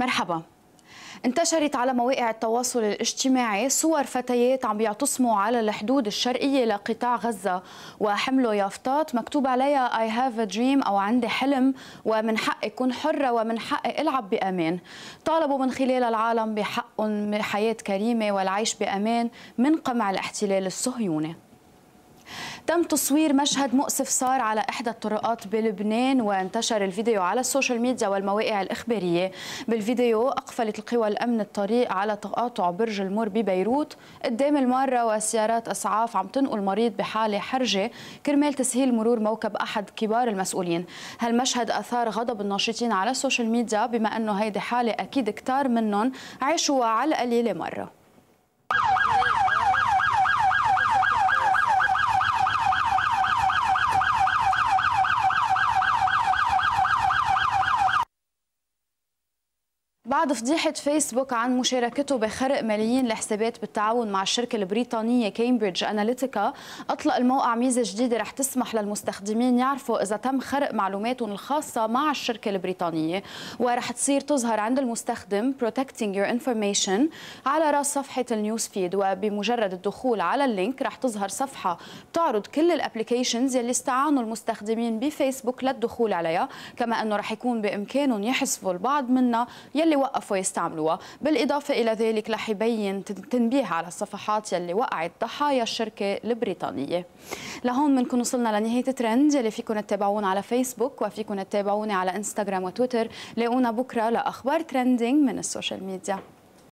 مرحبا انتشرت على مواقع التواصل الاجتماعي صور فتيات عم بيعتصموا على الحدود الشرقية لقطاع غزة وحملوا يافطات مكتوب عليها I have a dream أو عندي حلم ومن حقي يكون حرة ومن حقي ألعب بأمان طالبوا من خلال العالم بحق حياة كريمة والعيش بأمان من قمع الاحتلال الصهيوني تم تصوير مشهد مؤسف صار على إحدى الطرقات بلبنان وانتشر الفيديو على السوشيال ميديا والمواقع الإخبارية بالفيديو أقفلت القوى الأمن الطريق على تقاطع برج المر ببيروت قدام المارة وسيارات إسعاف عم تنقل مريض بحالة حرجة كرمال تسهيل مرور موكب أحد كبار المسؤولين هالمشهد أثار غضب الناشطين على السوشيال ميديا بما أنه هيدي حالة أكيد كتار منهم عاشوها على القليلة مرة بعد فضيحة فيسبوك عن مشاركته بخرق ملايين الحسابات بالتعاون مع الشركة البريطانية كامبريدج أناليتيكا أطلق الموقع ميزة جديدة رح تسمح للمستخدمين يعرفوا إذا تم خرق معلوماتهم الخاصة مع الشركة البريطانية ورح تصير تظهر عند المستخدم Protecting Your Information على رأس صفحة النيوز فيد وبمجرد الدخول على اللينك رح تظهر صفحة تعرض كل الابليكيشنز يلي استعانوا المستخدمين بفيسبوك للدخول عليها كما أنه رح يكون بإمكانهم يحذفوا البعض منها يلي يوقفوا يستعملوها بالإضافة إلى ذلك رح يبين تنبيه على الصفحات يلي وقعت ضحايا الشركة البريطانية لهون منكن وصلنا لنهاية ترند يلي فيكن تتابعونا على فيسبوك وفيكن تتابعوني على انستغرام وتويتر لاقونا بكرة لأخبار ترندينج من السوشيال ميديا